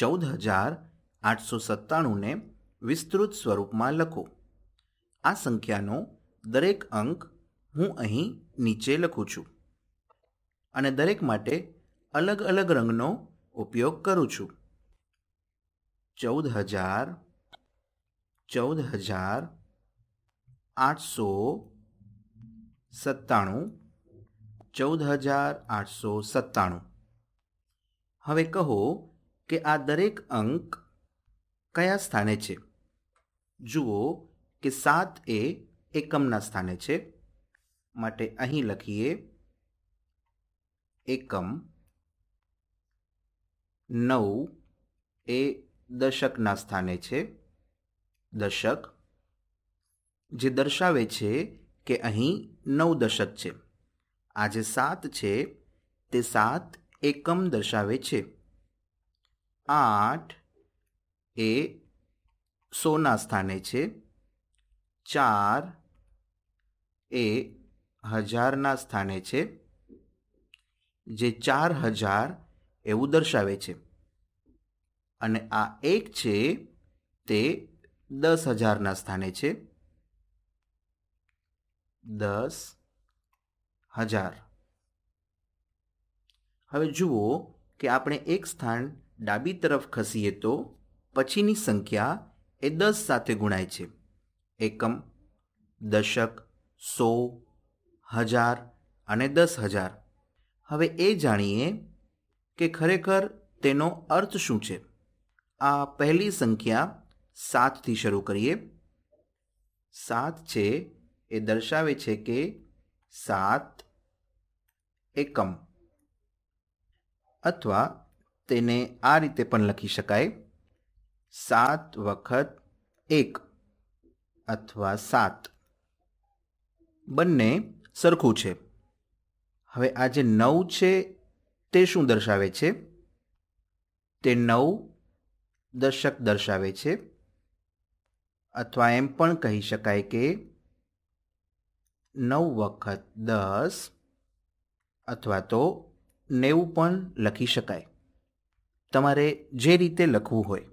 ચૌદ હજાર આઠસો સત્તાણુંને વિસ્તૃત સ્વરૂપમાં લખો આ સંખ્યાનો દરેક અંક હું અહીં નીચે લખું છું અને દરેક માટે અલગ અલગ રંગનો ઉપયોગ કરું છું ચૌદ હજાર ચૌદ હજાર આઠસો સત્તાણું ચૌદ હજાર આઠસો સત્તાણું હવે કહો કે આ દરેક અંક કયા સ્થાને છે જુઓ કે સાત એ એકમના સ્થાને છે માટે અહીં લખીએ એકમ નવ એ દશકના સ્થાને છે દશક જે દર્શાવે છે કે અહીં નવ દશક છે આ જે સાત છે તે સાત એકમ દર્શાવે છે આઠ એ સોના સ્થાને છે ચાર એ હજારના સ્થાને છે જે ચાર હજાર એવું દર્શાવે છે અને આ એક છે તે દસ હજારના સ્થાને છે દસ હજાર હવે જુઓ કે આપણે એક સ્થાન ડાબી તરફ ખસીએ તો પછીની સંખ્યા એ દસ સાથે ગુણાય છે એકમ દશક સો હજાર અને દસ હજાર હવે એ જાણીએ કે ખરેખર તેનો અર્થ શું છે આ પહેલી સંખ્યા સાતથી શરૂ કરીએ સાત છે એ દર્શાવે છે કે સાત એકમ અથવા તેને આ રીતે પણ લખી શકાય સાત વખત એક અથવા સાત બંને સરખું છે હવે આ જે નવ છે તે શું દર્શાવે છે તે નવ દર્શક દર્શાવે છે અથવા એમ પણ કહી શકાય કે નવ વખત દસ અથવા તો નેવું પણ લખી શકાય તમારે જે રીતે લખવું હોય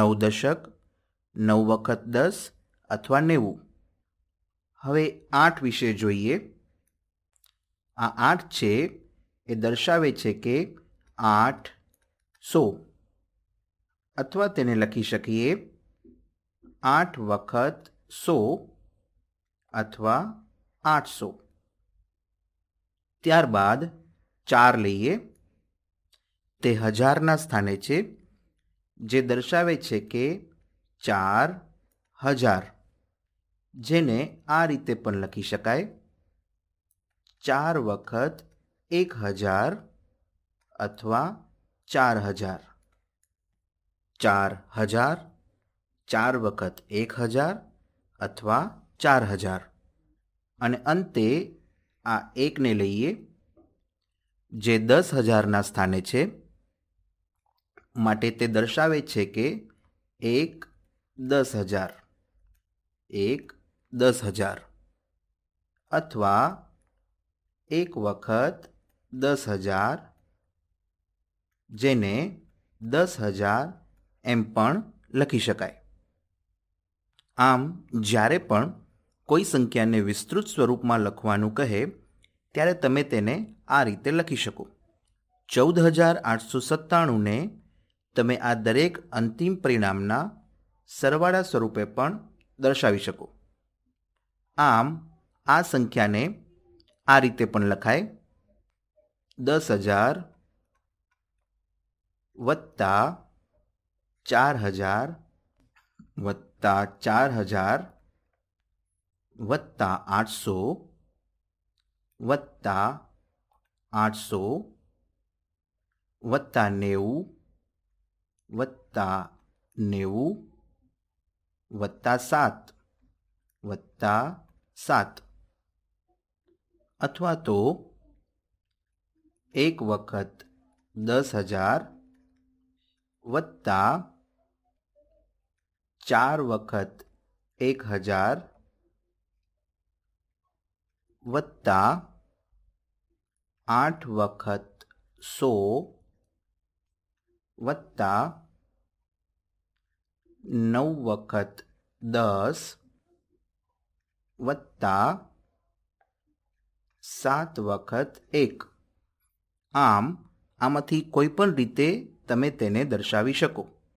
નવ દશક નવ વખત દસ અથવા નેવું હવે આઠ વિશે જોઈએ આ આઠ છે એ દર્શાવે છે કે આઠ સો અથવા તેને લખી શકીએ આઠ વખત સો અથવા આઠસો ત્યારબાદ ચાર લઈએ તે હજારના સ્થાને છે જે દર્શાવે છે કે ચાર હજાર જેને આ રીતે પણ લખી શકાય ચાર વખત એક હજાર અથવા ચાર હજાર ચાર હજાર ચાર વખત એક હજાર અથવા ચાર હજાર અને અંતે આ એકને લઈએ જે દસ હજારના સ્થાને છે માટે તે દર્શાવે છે કે એક દસ હજાર એક દસ હજાર અથવા એક વખત દસ હજાર જેને દસ હજાર એમ પણ લખી શકાય આમ જ્યારે પણ કોઈ સંખ્યાને વિસ્તૃત સ્વરૂપમાં લખવાનું કહે ત્યારે તમે તેને આ રીતે લખી શકો ચૌદ હજાર આઠસો સત્તાણુંને તમે આ દરેક અંતિમ પરિણામના સરવાળા સ્વરૂપે પણ દર્શાવી શકો આમ આ સંખ્યાને આ રીતે પણ લખાય દસ હજાર વત્તા ચાર હજાર વત્તા ચાર હજાર વત્તા આઠસો વત્તા આઠસો વત્તા નેવું वत्ता नेव वत्ता सात वत्ता सात अथवा तो एक वक्त दस हजार वत्ता चार वक्त एक हजार वत्ता आठ वक्त सौ વત્તા નવ વખત દસ વત્તા સાત વખત એક આમ આમાંથી કોઈ પણ રીતે તમે તેને દર્શાવી શકો